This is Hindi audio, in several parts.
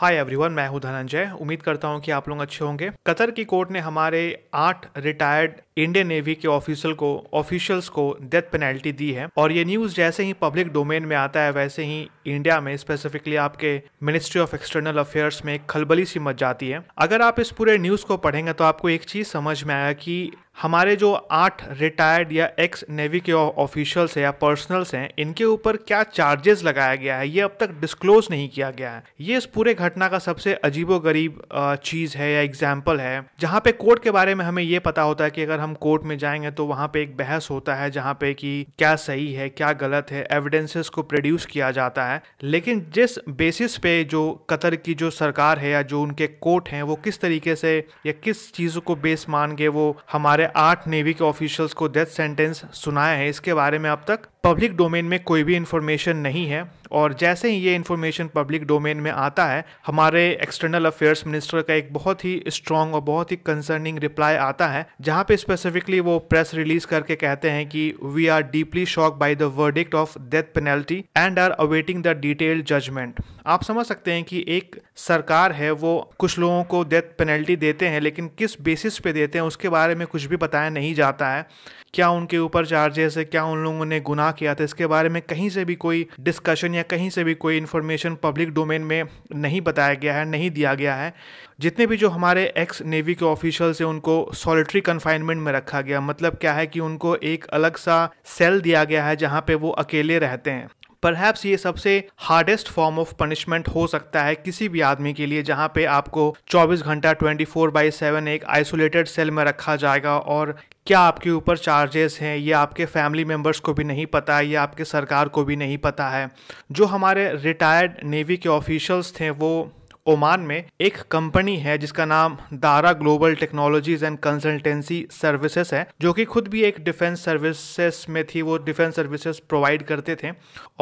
हाय एवरीवन मैं हूं धनंजय उम्मीद करता हूं कि आप लोग अच्छे होंगे कतर की कोर्ट ने हमारे आठ रिटायर्ड इंडियन नेवी के ऑफिसल को ऑफिशियल्स को डेथ पेनल्टी दी है और ये न्यूज जैसे ही पब्लिक डोमेन में आता है वैसे ही इंडिया में स्पेसिफिकली आपके मिनिस्ट्री ऑफ एक्सटर्नल अफेयर्स में खलबली सी मच जाती है अगर आप इस पूरे न्यूज को पढ़ेंगे तो आपको एक चीज समझ में आया कि हमारे जो आठ रिटायर्ड या एक्स नेवी के ऑफिशियल्स हैं या पर्सनल्स हैं इनके ऊपर क्या चार्जेस लगाया गया है ये अब तक डिस्क्लोज नहीं किया गया है ये इस पूरे घटना का सबसे अजीबो गरीब चीज़ है या एग्जाम्पल है जहां पे कोर्ट के बारे में हमें ये पता होता है कि अगर हम हम कोर्ट में जाएंगे तो वहां पे एक बहस होता है जहां पे कि क्या सही है क्या गलत है एविडेंसेस को प्रोड्यूस किया जाता है लेकिन जिस बेसिस पे जो कतर की जो सरकार है या जो उनके कोर्ट हैं वो किस तरीके से या किस चीज़ को बेस मान के वो हमारे आठ नेवी के ऑफिशियल्स को डेथ सेंटेंस सुनाया है इसके बारे में अब तक पब्लिक डोमेन में कोई भी इन्फॉर्मेशन नहीं है और जैसे ही ये इन्फॉर्मेशन पब्लिक डोमेन में आता है हमारे एक्सटर्नल अफेयर्स मिनिस्टर का एक बहुत ही स्ट्रॉन्ग और बहुत ही कंसर्निंग रिप्लाई आता है जहाँ पे स्पेसिफिकली वो प्रेस रिलीज करके कहते हैं कि we are deeply shock by the verdict of death penalty and are awaiting the detailed judgement आप समझ सकते हैं कि एक सरकार है वो कुछ लोगों को डेथ पेनल्टी देते हैं लेकिन किस बेसिस पे देते हैं उसके बारे में कुछ भी बताया नहीं जाता है क्या उनके ऊपर चार्जेस है क्या उन लोगों ने गुनाह किया था इसके बारे में कहीं से भी कोई डिस्कशन या कहीं से भी कोई इन्फॉर्मेशन पब्लिक डोमेन में नहीं बताया गया है नहीं दिया गया है जितने भी जो हमारे एक्स नेवी के ऑफिशियल्स हैं उनको सॉलिटरी कन्फाइनमेंट में रखा गया मतलब क्या है कि उनको एक अलग सा सेल दिया गया है जहाँ पे वो अकेले रहते हैं परहैप्स ये सबसे हार्डेस्ट फॉर्म ऑफ पनिशमेंट हो सकता है किसी भी आदमी के लिए जहाँ पे आपको 24 घंटा 24 फोर बाई सेवन एक आइसोलेटेड सेल में रखा जाएगा और क्या आपके ऊपर चार्जेस हैं ये आपके फैमिली मेम्बर्स को भी नहीं पता है ये आपके सरकार को भी नहीं पता है जो हमारे रिटायर्ड नेवी के ऑफिशल्स थे वो ओमान में एक कंपनी है जिसका नाम Dahra global technologies and consultancy services है जो कि खुद भी एक डिफेंस सर्विसेज में थी वो डिफेंस सर्विसेज प्रोवाइड करते थे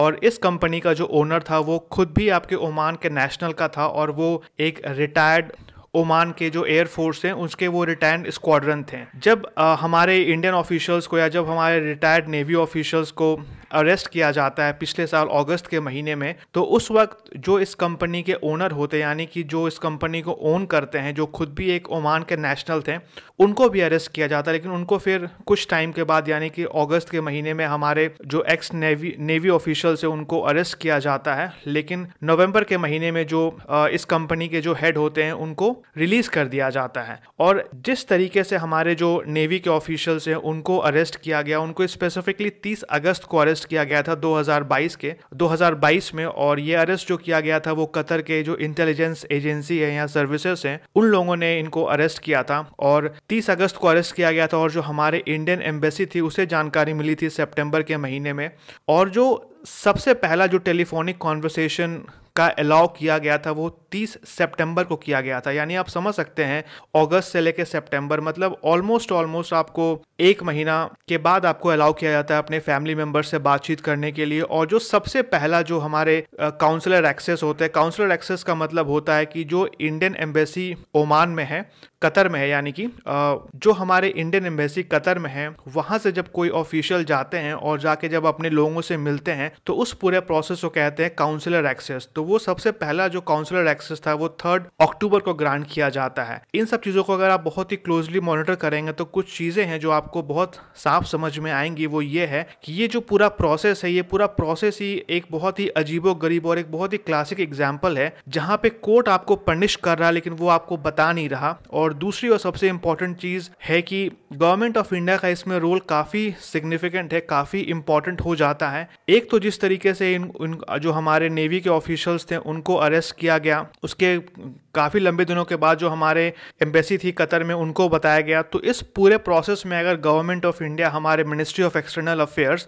और इस कंपनी का जो ओनर था वो खुद भी आपके ओमान के नेशनल का था और वो एक रिटायर्ड ओमान के जो एयरफोर्स हैं उसके वो रिटायर्ड स्क्वाड्रन थे जब आ, हमारे इंडियन ऑफिशियल्स को या जब हमारे रिटायर्ड नेवी ऑफिशियल्स को अरेस्ट किया जाता है पिछले साल अगस्त के महीने में तो उस वक्त जो इस कंपनी के ओनर होते हैं यानी कि जो इस कंपनी को ओन करते हैं जो खुद भी एक ओमान के नेशनल थे उनको भी अरेस्ट किया जाता है लेकिन उनको फिर कुछ टाइम के बाद यानी कि अगस्त के महीने में हमारे जो एक्स नेवी नेवी ऑफिशियल्स हैं उनको अरेस्ट किया जाता है लेकिन नवंबर के महीने में जो इस कंपनी के जो हेड होते हैं उनको रिलीज कर दिया जाता है और जिस तरीके से हमारे जो नेवी के ऑफिशियल्स हैं उनको अरेस्ट किया गया उनको स्पेसिफिकली 30 अगस्त को अरेस्ट किया गया था 2022 के 2022 में और ये अरेस्ट जो किया गया था वो कतर के जो इंटेलिजेंस एजेंसी है या सर्विसेज हैं उन लोगों ने इनको अरेस्ट किया था और 30 अगस्त को अरेस्ट किया गया था और जो हमारे इंडियन एम्बेसी थी उसे जानकारी मिली थी सेप्टेम्बर के महीने में और जो सबसे पहला जो टेलीफोनिक कॉन्वर्सेशन का अलाउ किया गया था वो 30 सितंबर को किया गया था यानी आप समझ सकते हैं अगस्त से लेकर सितंबर मतलब ऑलमोस्ट ऑलमोस्ट आपको एक महीना के बाद आपको अलाउ किया जाता है अपने फैमिली मेंबर से बातचीत करने के लिए और जो सबसे पहला जो हमारे काउंसलर एक्सेस होते हैं काउंसलर एक्सेस का मतलब होता है कि जो इंडियन एम्बेसी ओमान में है कतर में है यानी कि जो हमारे इंडियन एम्बेसी कतर में है वहां से जब कोई ऑफिशियल जाते हैं और जाके जब अपने लोगों से मिलते हैं तो उस पूरे प्रोसेस को कहते हैं काउंसिलर एक्सेस तो वो सबसे पहला जो काउंसिलर एक्सेस था वो थर्ड अक्टूबर को ग्रांट किया जाता है इन सब चीज़ों को अगर आप बहुत ही क्लोजली मॉनिटर करेंगे तो कुछ चीज़ें हैं जो आपको बहुत साफ समझ में आएंगी वो ये है कि ये जो पूरा प्रोसेस है ये पूरा प्रोसेस ही एक बहुत ही अजीबो गरीब और एक बहुत ही क्लासिक एग्जाम्पल है जहां पे कोर्ट आपको पनिश कर रहा है लेकिन वो आपको बता नहीं रहा और और दूसरी और सबसे इम्पॉर्टेंट चीज़ है कि गवर्नमेंट ऑफ इंडिया का इसमें रोल काफ़ी सिग्निफिकेंट है काफ़ी इम्पॉर्टेंट हो जाता है एक तो जिस तरीके से इन, इन जो हमारे नेवी के ऑफिशियल्स थे उनको अरेस्ट किया गया उसके काफ़ी लंबे दिनों के बाद जो हमारे एम्बेसी थी कतर में उनको बताया गया तो इस पूरे प्रोसेस में अगर गवर्नमेंट ऑफ इंडिया हमारे मिनिस्ट्री ऑफ एक्सटर्नल अफेयर्स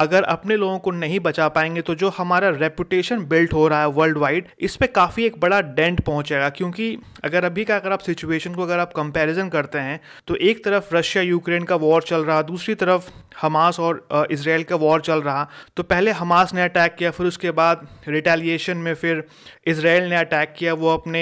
अगर अपने लोगों को नहीं बचा पाएंगे तो जो हमारा रेपुटेशन बिल्ट हो रहा है वर्ल्ड वाइड इस पर काफ़ी एक बड़ा डेंट पहुंचेगा क्योंकि अगर अभी का अगर आप सिचुएशन को अगर आप कंपैरिजन करते हैं तो एक तरफ रशिया यूक्रेन का वॉर चल रहा दूसरी तरफ हमास और इसराइल का वॉर चल रहा तो पहले हमास ने अटैक किया फिर उसके बाद रिटेलिएशन में फिर इसराइल ने अटैक किया वो अपने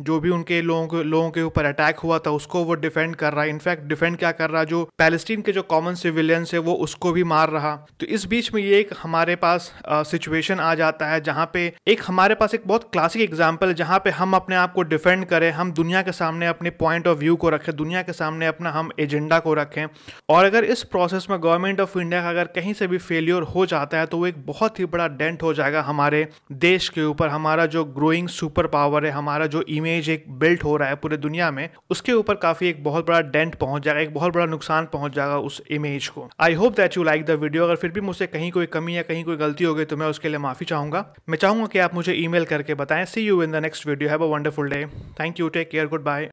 जो भी उनके लोगों के लोगों के ऊपर अटैक हुआ था उसको वो डिफेंड कर रहा है इनफैक्ट डिफेंड क्या कर रहा जो पैलेस्टीन के जो कॉमन सिविलियंस है वो उसको भी मार रहा तो इस बीच में ये एक हमारे पास सिचुएशन आ जाता है जहाँ पे एक हमारे पास एक बहुत क्लासिक एग्जाम्पल है जहाँ पे हम अपने आप को डिफेंड करें हम दुनिया के सामने अपने पॉइंट ऑफ व्यू को रखें दुनिया के सामने अपना हम एजेंडा को रखें और अगर इस प्रोसेस में गवर्नमेंट ऑफ इंडिया का अगर कहीं से भी फेल्योर हो जाता है तो वो एक बहुत ही बड़ा डेंट हो जाएगा हमारे देश के ऊपर हमारा जो ग्रोइंग सुपर पावर है हमारा जो इमेज एक बिल्ट हो रहा है पूरे दुनिया में उसके ऊपर काफ़ी एक बहुत बड़ा डेंट पहुंच जाएगा एक बहुत बड़ा नुकसान पहुंच जाएगा उस इमेज को I hope that you like the video अगर फिर भी मुझसे कहीं कोई कमी या कहीं कोई गलती हो गई तो मैं उसके लिए माफ़ी चाहूंगा मैं चाहूंगा कि आप मुझे ईमेल करके बताएं see you in the next video have a wonderful day thank you take care good bye